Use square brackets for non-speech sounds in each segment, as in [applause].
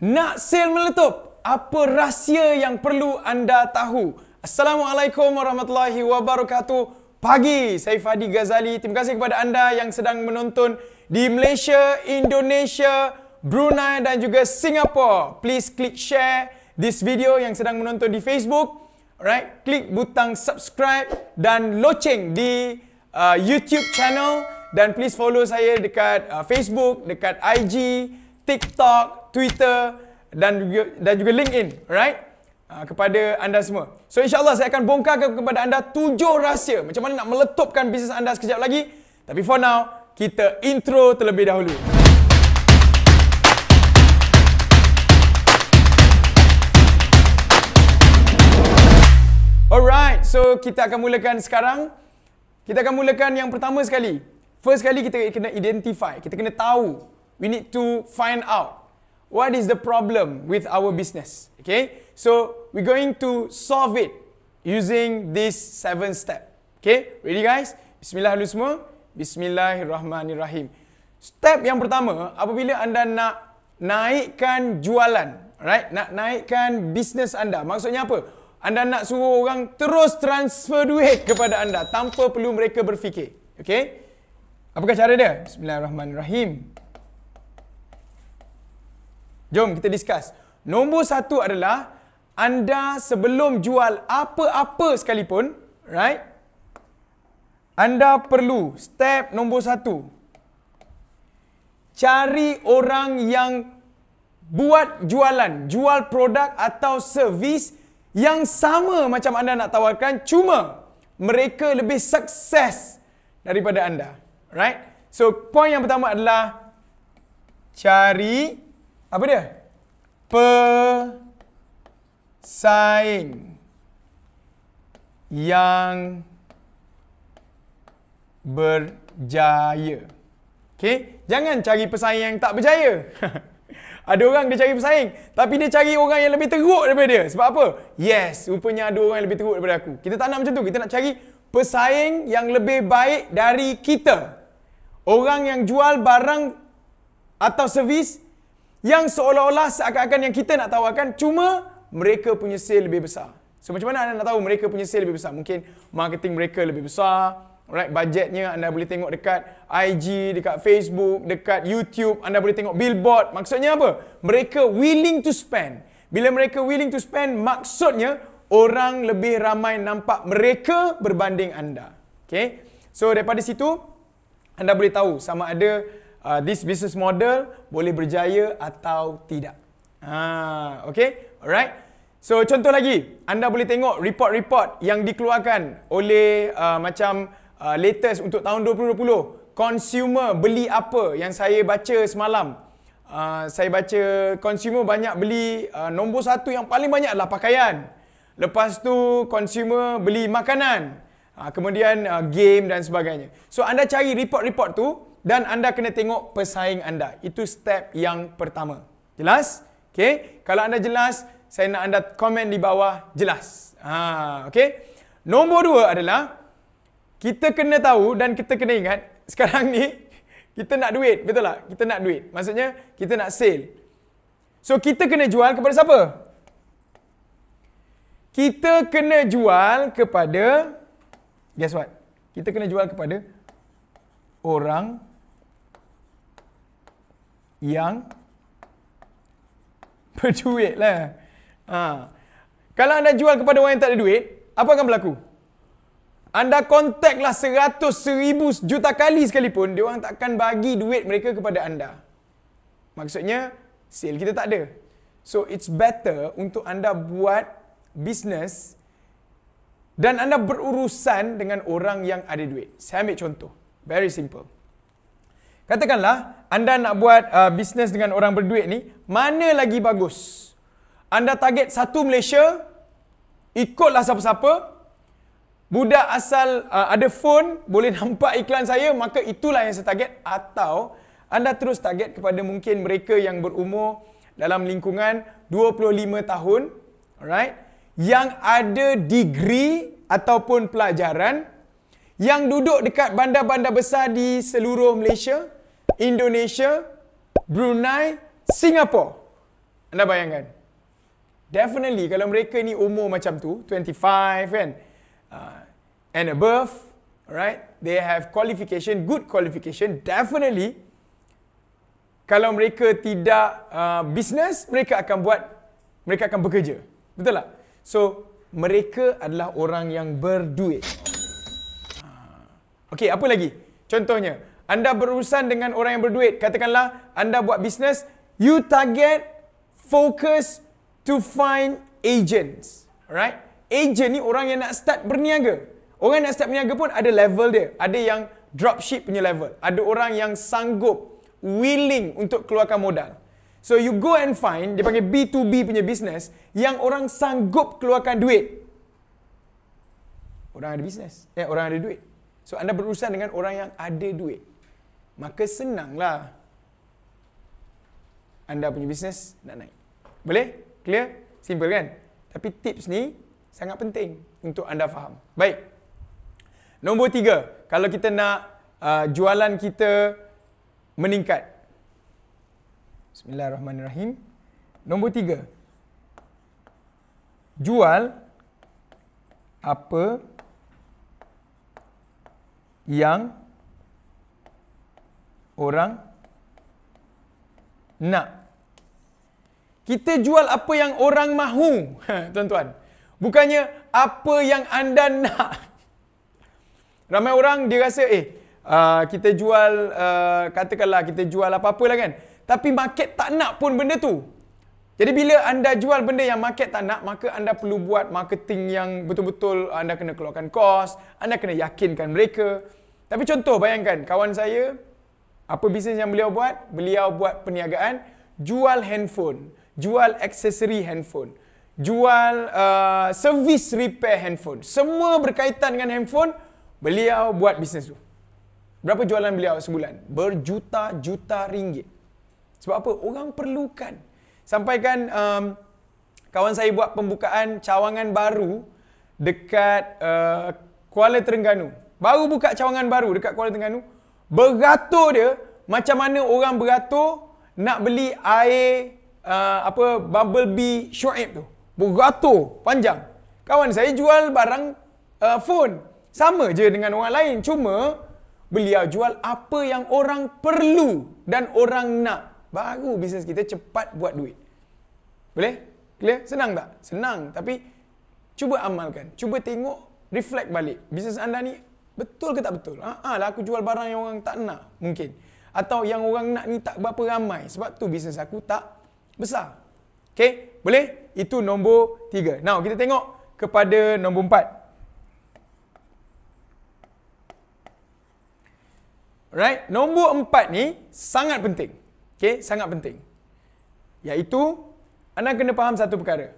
Nak sale meletup? Apa rahsia yang perlu anda tahu? Assalamualaikum warahmatullahi wabarakatuh. Pagi, saya Fadi Ghazali. Terima kasih kepada anda yang sedang menonton di Malaysia, Indonesia, Brunei dan juga Singapura. Please click share this video yang sedang menonton di Facebook. Alright, klik butang subscribe dan loceng di uh, YouTube channel dan please follow saya dekat uh, Facebook, dekat IG TikTok, Twitter dan juga, dan juga LinkedIn, right? Uh, ah, kepada anda semua. So insyaAllah saya akan bongkar kepada anda tujuh rahsia macam mana nak meletupkan bisnes anda sekejap lagi. Tapi for now, kita intro terlebih dahulu. Alright, so kita akan mulakan sekarang. Kita akan mulakan yang pertama sekali. First sekali kita kena identify, kita kena tahu we need to find out what is the problem with our business. Okay, so we're going to solve it using this seven step. Okay, ready guys? Bismillah dulu semua. Bismillahirrahmanirrahim. Step yang pertama, apabila anda nak naikkan jualan, right? Nak naikkan bisnes anda. Maksudnya apa? Anda nak suruh orang terus transfer duit kepada anda tanpa perlu mereka berfikir. Okay? Apakah cara dia? Bismillahirrahmanirrahim. Jom kita discuss. Nombor satu adalah anda sebelum jual apa-apa sekalipun, right? Anda perlu step nombor satu. Cari orang yang buat jualan, jual produk atau servis yang sama macam anda nak tawarkan cuma mereka lebih sukses daripada anda. Right? So, point yang pertama adalah cari apa dia? Pesaing yang berjaya. Okay? Jangan cari pesaing yang tak berjaya. [laughs] ada orang dia cari pesaing. Tapi dia cari orang yang lebih teruk daripada dia. Sebab apa? Yes, rupanya ada orang yang lebih teruk daripada aku. Kita tak nak macam tu. Kita nak cari pesaing yang lebih baik dari kita. Orang yang jual barang atau servis yang seolah-olah seakan-akan yang kita nak tawarkan cuma mereka punya sale lebih besar. So macam mana anda nak tahu mereka punya sale lebih besar? Mungkin marketing mereka lebih besar, right? Budgetnya anda boleh tengok dekat IG, dekat Facebook, dekat YouTube, anda boleh tengok billboard. Maksudnya apa? Mereka willing to spend. Bila mereka willing to spend, maksudnya orang lebih ramai nampak mereka berbanding anda. Okay? So daripada situ, anda boleh tahu sama ada uh, this business model boleh berjaya atau tidak. Ha, okay, alright. So contoh lagi, anda boleh tengok report-report yang dikeluarkan oleh uh, macam uh, latest untuk tahun 2020. Consumer beli apa yang saya baca semalam. Uh, saya baca consumer banyak beli uh, nombor satu yang paling banyak adalah pakaian. Lepas tu consumer beli makanan. Uh, kemudian uh, game dan sebagainya. So anda cari report-report tu dan anda kena tengok pesaing anda. Itu step yang pertama. Jelas? Okey. Kalau anda jelas, saya nak anda komen di bawah jelas. Ha, okey. Nombor dua adalah kita kena tahu dan kita kena ingat [laughs] sekarang ni kita nak duit, betul tak? Kita nak duit. Maksudnya kita nak sale. So kita kena jual kepada siapa? Kita kena jual kepada guess what? Kita kena jual kepada orang yang [laughs] berduit lah. Ha. Kalau anda jual kepada orang yang tak ada duit, apa akan berlaku? Anda kontak lah seratus, seribu, juta kali sekalipun, dia orang takkan bagi duit mereka kepada anda. Maksudnya, sale kita tak ada. So, it's better untuk anda buat bisnes dan anda berurusan dengan orang yang ada duit. Saya ambil contoh. Very simple. Katakanlah, anda nak buat uh, bisnes dengan orang berduit ni, mana lagi bagus? Anda target satu Malaysia, ikutlah siapa-siapa. Budak asal uh, ada phone, boleh [laughs] nampak iklan saya, maka itulah yang saya target. Atau anda terus target kepada mungkin mereka yang berumur dalam lingkungan 25 tahun, alright? Yang ada degree ataupun pelajaran, yang duduk dekat bandar-bandar besar di seluruh Malaysia, Indonesia, Brunei, Singapore. Anda bayangkan. Definitely kalau mereka ni umur macam tu, 25 kan, uh, and above, right? They have qualification, good qualification, definitely kalau mereka tidak uh, business, mereka akan buat mereka akan bekerja. Betul tak? So, mereka adalah orang yang berduit. Ah, okay, apa lagi? Contohnya, anda berurusan dengan orang yang berduit. Katakanlah anda buat bisnes. You target, focus to find agents. Alright? Agent ni orang yang nak start berniaga. Orang yang nak start berniaga pun ada level dia. Ada yang dropship punya level. Ada orang yang sanggup, willing untuk keluarkan modal. So you go and find, dia panggil B2B punya bisnes, yang orang sanggup keluarkan duit. Orang ada bisnes. Eh, orang ada duit. So anda berurusan dengan orang yang ada duit maka senanglah anda punya bisnes nak naik. Boleh? Clear? Simple kan? Tapi tips ni sangat penting untuk anda faham. Baik. Nombor tiga. Kalau kita nak uh, jualan kita meningkat. Bismillahirrahmanirrahim. Nombor tiga. Jual apa yang orang nak. Kita jual apa yang orang mahu, [laughs] tuan-tuan. Bukannya apa yang anda nak. Ramai orang dia rasa, eh, uh, kita jual, uh, katakanlah kita jual apa-apa lah kan. Tapi market tak nak pun benda tu. Jadi bila anda jual benda yang market tak nak, maka anda perlu buat marketing yang betul-betul anda kena keluarkan kos, anda kena yakinkan mereka. Tapi contoh bayangkan, kawan saya, apa bisnes yang beliau buat? Beliau buat perniagaan jual handphone, jual aksesori handphone, jual uh, servis repair handphone. Semua berkaitan dengan handphone, beliau buat bisnes tu. Berapa jualan beliau sebulan? Berjuta-juta ringgit. Sebab apa? Orang perlukan. Sampaikan um, kawan saya buat pembukaan cawangan baru dekat uh, Kuala Terengganu. Baru buka cawangan baru dekat Kuala Terengganu beratur dia macam mana orang beratur nak beli air uh, apa bumblebee Shoaib tu. Beratur panjang. Kawan saya jual barang uh, phone sama je dengan orang lain cuma beliau jual apa yang orang perlu dan orang nak. Baru bisnes kita cepat buat duit. Boleh? Clear? Senang tak? Senang tapi cuba amalkan. Cuba tengok reflect balik. Bisnes anda ni Betul ke tak betul? Ha lah aku jual barang yang orang tak nak mungkin. Atau yang orang nak ni tak berapa ramai. Sebab tu bisnes aku tak besar. Okay? Boleh? Itu nombor tiga. Now kita tengok kepada nombor empat. Alright, Nombor empat ni sangat penting. Okay? Sangat penting. Iaitu anda kena faham satu perkara.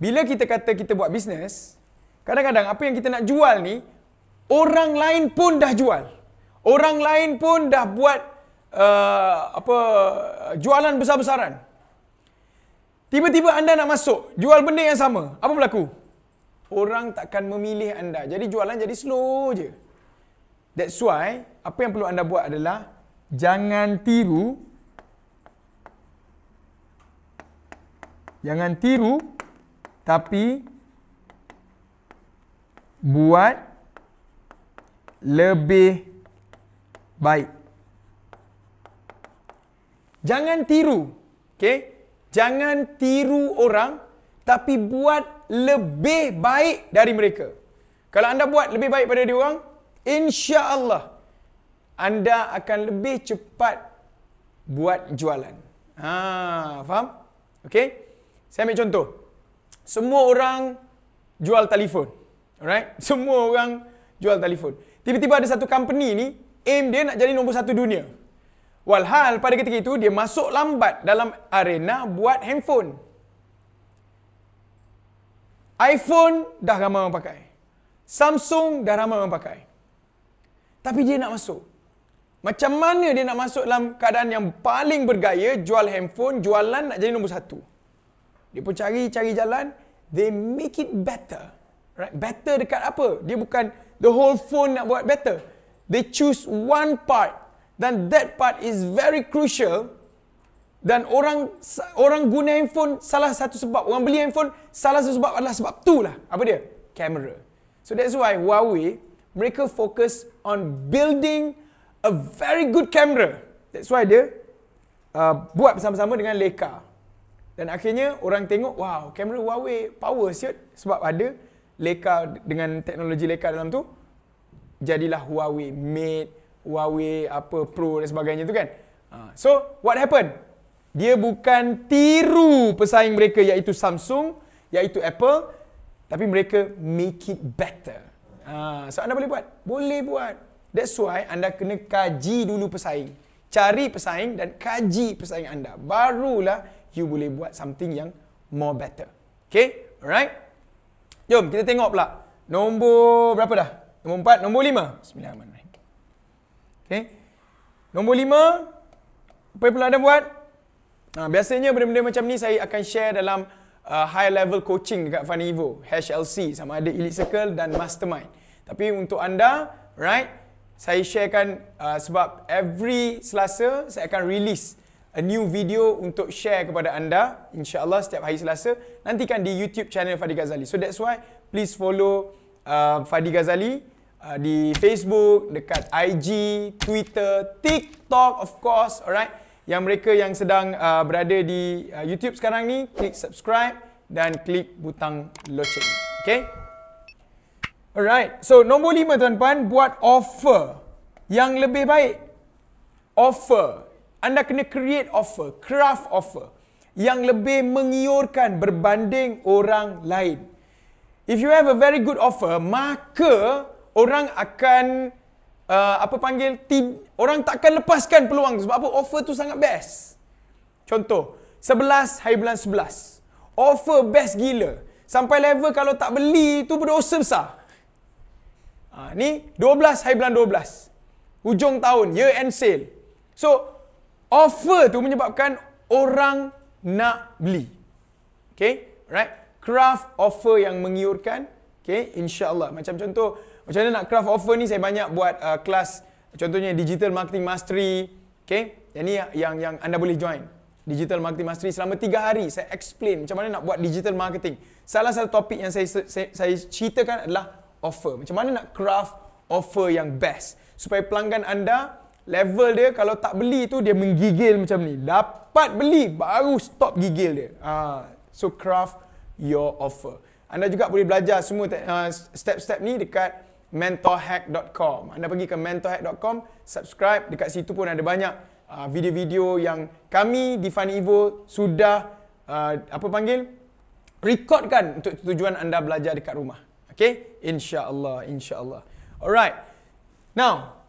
Bila kita kata kita buat bisnes, kadang-kadang apa yang kita nak jual ni orang lain pun dah jual. Orang lain pun dah buat uh, apa jualan besar-besaran. Tiba-tiba anda nak masuk, jual benda yang sama. Apa berlaku? Orang takkan memilih anda. Jadi jualan jadi slow je. That's why apa yang perlu anda buat adalah jangan tiru jangan tiru tapi buat lebih baik. Jangan tiru. Okay? Jangan tiru orang tapi buat lebih baik dari mereka. Kalau anda buat lebih baik pada dia orang, insya-Allah anda akan lebih cepat buat jualan. Ha, faham? Okey. Saya ambil contoh. Semua orang jual telefon. Alright? Semua orang jual telefon. Tiba-tiba ada satu company ni aim dia nak jadi nombor satu dunia. Walhal pada ketika itu dia masuk lambat dalam arena buat handphone. iPhone dah ramai orang pakai. Samsung dah ramai orang pakai. Tapi dia nak masuk. Macam mana dia nak masuk dalam keadaan yang paling bergaya jual handphone, jualan nak jadi nombor satu. Dia pun cari-cari jalan. They make it better. Right? Better dekat apa? Dia bukan the whole phone nak buat better. They choose one part. Dan that part is very crucial. Dan orang orang guna handphone salah satu sebab. Orang beli handphone salah satu sebab adalah sebab tu lah. Apa dia? Kamera. So that's why Huawei, mereka fokus on building a very good camera. That's why dia uh, buat bersama-sama dengan Leica. Dan akhirnya orang tengok, wow, kamera Huawei power siut sebab ada leka dengan teknologi leka dalam tu jadilah Huawei Mate Huawei apa Pro dan sebagainya tu kan ha, so what happened dia bukan tiru pesaing mereka iaitu Samsung iaitu Apple tapi mereka make it better ha, so anda boleh buat boleh buat that's why anda kena kaji dulu pesaing cari pesaing dan kaji pesaing anda barulah you boleh buat something yang more better okay alright Jom kita tengok pula. Nombor berapa dah? Nombor 4, nombor 5. Bismillahirrahmanirrahim. Okey. Nombor 5 apa yang perlu anda buat? Ha, biasanya benda-benda macam ni saya akan share dalam uh, high level coaching dekat Evo HLC sama ada Elite Circle dan Mastermind. Tapi untuk anda, right? Saya sharekan uh, sebab every Selasa saya akan release a new video untuk share kepada anda insyaallah setiap hari Selasa nantikan di YouTube channel Fadi Ghazali so that's why please follow uh, Fadi Ghazali uh, di Facebook dekat IG Twitter TikTok of course alright yang mereka yang sedang uh, berada di uh, YouTube sekarang ni klik subscribe dan klik butang loceng okay alright so nombor 5 tuan-tuan buat offer yang lebih baik offer anda kena create offer, craft offer yang lebih mengiurkan berbanding orang lain. If you have a very good offer, maka orang akan uh, apa panggil ti- orang takkan lepaskan peluang sebab apa? Offer tu sangat best. Contoh, 11 hari bulan 11. Offer best gila. Sampai level kalau tak beli tu berdosa besar. Ha, ni 12 hari bulan 12. Hujung tahun, year end sale. So, offer tu menyebabkan orang nak beli. Okay, right? Craft offer yang mengiurkan. Okay, insyaAllah. Macam contoh, macam mana nak craft offer ni, saya banyak buat uh, kelas, contohnya Digital Marketing Mastery. Okay, yang ni yang, yang anda boleh join. Digital Marketing Mastery selama 3 hari saya explain macam mana nak buat digital marketing. Salah satu topik yang saya, saya saya ceritakan adalah offer. Macam mana nak craft offer yang best supaya pelanggan anda level dia kalau tak beli tu dia menggigil macam ni. Dapat beli baru stop gigil dia. Ah, so craft your offer. Anda juga boleh belajar semua te- ah, step-step ni dekat mentorhack.com. Anda pergi ke mentorhack.com, subscribe dekat situ pun ada banyak uh, video-video yang kami di Fun Evo sudah uh, apa panggil? Rekodkan untuk tujuan anda belajar dekat rumah. Okay? insyaallah insyaallah Alright. Now,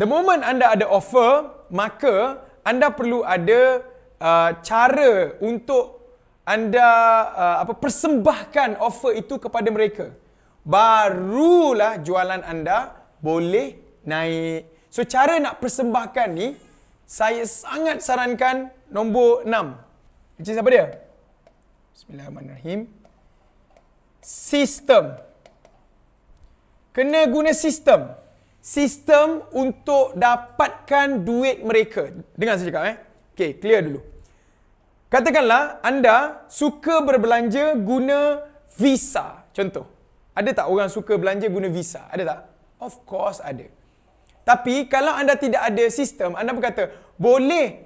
The moment anda ada offer, maka anda perlu ada uh, cara untuk anda uh, apa persembahkan offer itu kepada mereka. Barulah jualan anda boleh naik. So cara nak persembahkan ni saya sangat sarankan nombor enam. Which is apa dia? Bismillahirrahmanirrahim. Sistem. Kena guna sistem. Sistem sistem untuk dapatkan duit mereka. Dengar saya cakap eh. Okay, clear dulu. Katakanlah anda suka berbelanja guna visa. Contoh, ada tak orang suka belanja guna visa? Ada tak? Of course ada. Tapi kalau anda tidak ada sistem, anda berkata, boleh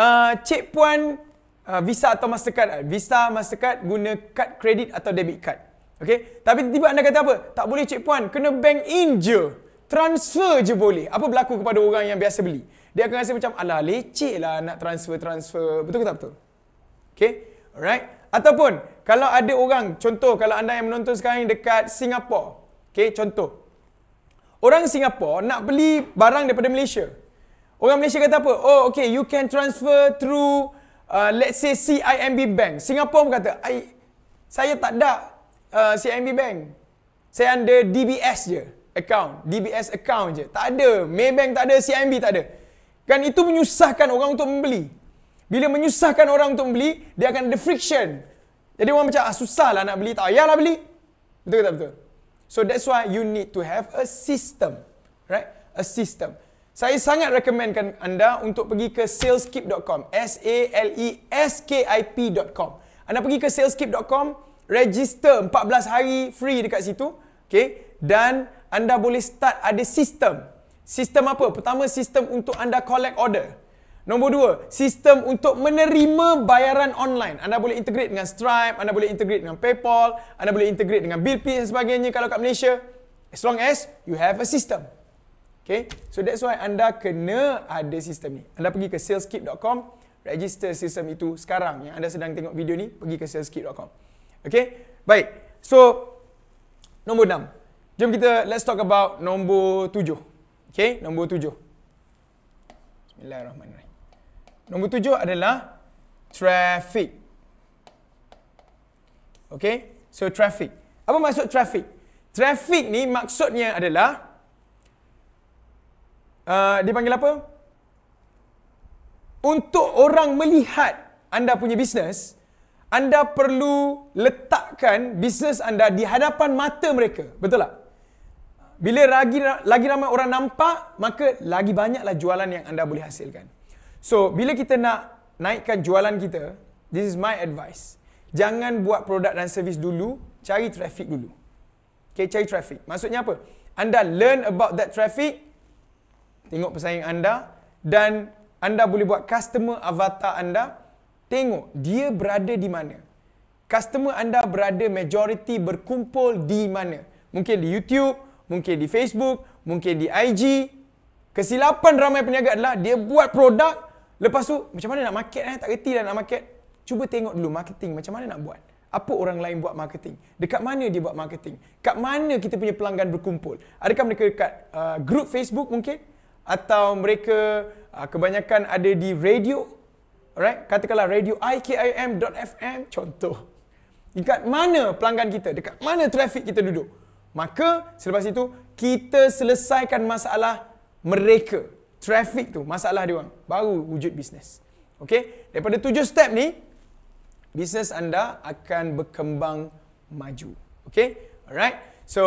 uh, cik puan uh, visa atau mastercard, uh, visa mastercard guna kad kredit atau debit card. Okay? Tapi tiba-tiba anda kata apa? Tak boleh cik puan, kena bank in je transfer je boleh. Apa berlaku kepada orang yang biasa beli? Dia akan rasa macam, ala leceh lah nak transfer-transfer. Betul ke tak betul? Okay? Alright? Ataupun, kalau ada orang, contoh kalau anda yang menonton sekarang dekat Singapura. Okay, contoh. Orang Singapura nak beli barang daripada Malaysia. Orang Malaysia kata apa? Oh, okay, you can transfer through, uh, let's say, CIMB Bank. Singapura pun kata, saya tak ada uh, CIMB Bank. Saya under DBS je account, DBS account je. Tak ada, Maybank tak ada, CIMB tak ada. Kan itu menyusahkan orang untuk membeli. Bila menyusahkan orang untuk membeli, dia akan ada friction. Jadi orang macam, ah, lah nak beli, tak payahlah beli. Betul tak betul? So that's why you need to have a system. Right? A system. Saya sangat rekomenkan anda untuk pergi ke saleskip.com. S-A-L-E-S-K-I-P.com Anda pergi ke saleskip.com, register 14 hari free dekat situ. Okay? Dan anda boleh start ada sistem. Sistem apa? Pertama, sistem untuk anda collect order. Nombor dua, sistem untuk menerima bayaran online. Anda boleh integrate dengan Stripe, anda boleh integrate dengan PayPal, anda boleh integrate dengan BillPay dan sebagainya kalau kat Malaysia. As long as you have a system. Okay, so that's why anda kena ada sistem ni. Anda pergi ke saleskit.com, register sistem itu sekarang. Yang anda sedang tengok video ni, pergi ke saleskit.com. Okay, baik. So, nombor enam. Jom kita let's talk about nombor tujuh. Okay, nombor tujuh. Bismillahirrahmanirrahim. Nombor tujuh adalah traffic. Okay, so traffic. Apa maksud traffic? Traffic ni maksudnya adalah uh, dipanggil apa? Untuk orang melihat anda punya bisnes, anda perlu letakkan bisnes anda di hadapan mata mereka. Betul tak? bila lagi, lagi ramai orang nampak, maka lagi banyaklah jualan yang anda boleh hasilkan. So, bila kita nak naikkan jualan kita, this is my advice. Jangan buat produk dan servis dulu, cari traffic dulu. Okay, cari traffic. Maksudnya apa? Anda learn about that traffic, tengok pesaing anda, dan anda boleh buat customer avatar anda, tengok dia berada di mana. Customer anda berada majority berkumpul di mana. Mungkin di YouTube, mungkin di Facebook, mungkin di IG. Kesilapan ramai peniaga adalah dia buat produk, lepas tu macam mana nak market eh? Tak reti lah nak market. Cuba tengok dulu marketing macam mana nak buat. Apa orang lain buat marketing? Dekat mana dia buat marketing? Dekat mana kita punya pelanggan berkumpul? Adakah mereka dekat uh, grup Facebook mungkin? Atau mereka uh, kebanyakan ada di radio? Alright, katakanlah radio IKIM.FM contoh. Dekat mana pelanggan kita? Dekat mana trafik kita duduk? Maka selepas itu kita selesaikan masalah mereka. Traffic tu, masalah dia orang. Baru wujud bisnes. Okey, daripada tujuh step ni, bisnes anda akan berkembang maju. Okey, alright. So,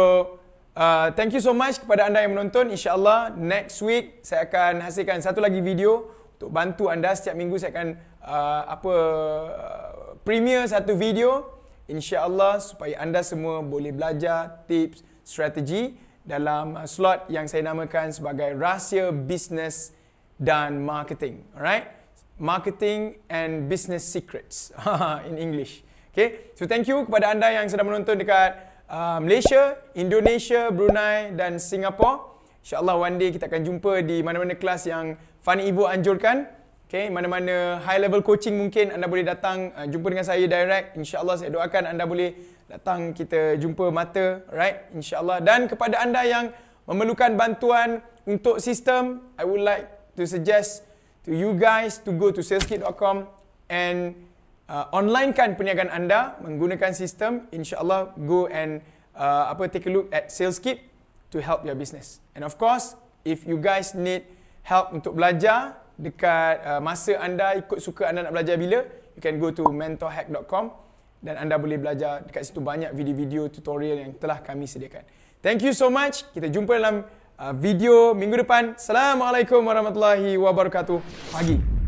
Uh, thank you so much kepada anda yang menonton. InsyaAllah next week saya akan hasilkan satu lagi video untuk bantu anda. Setiap minggu saya akan uh, apa uh, premier satu video Insyaallah supaya anda semua boleh belajar tips strategi dalam slot yang saya namakan sebagai rahsia business dan marketing. Alright? Marketing and business secrets [laughs] in English. Okay? So thank you kepada anda yang sedang menonton dekat uh, Malaysia, Indonesia, Brunei dan Singapura. InsyaAllah one day kita akan jumpa di mana-mana kelas yang Fani Ibu anjurkan. Okay, mana-mana high level coaching mungkin anda boleh datang uh, jumpa dengan saya direct. InsyaAllah saya doakan anda boleh datang kita jumpa mata. Right? InsyaAllah. Dan kepada anda yang memerlukan bantuan untuk sistem, I would like to suggest to you guys to go to saleskit.com and uh, onlinekan perniagaan anda menggunakan sistem. InsyaAllah go and uh, apa take a look at saleskit to help your business. And of course, if you guys need help untuk belajar, dekat uh, masa anda ikut suka anda nak belajar bila, you can go to mentorhack.com dan anda boleh belajar dekat situ banyak video-video tutorial yang telah kami sediakan. Thank you so much. Kita jumpa dalam uh, video minggu depan. Assalamualaikum warahmatullahi wabarakatuh. Pagi.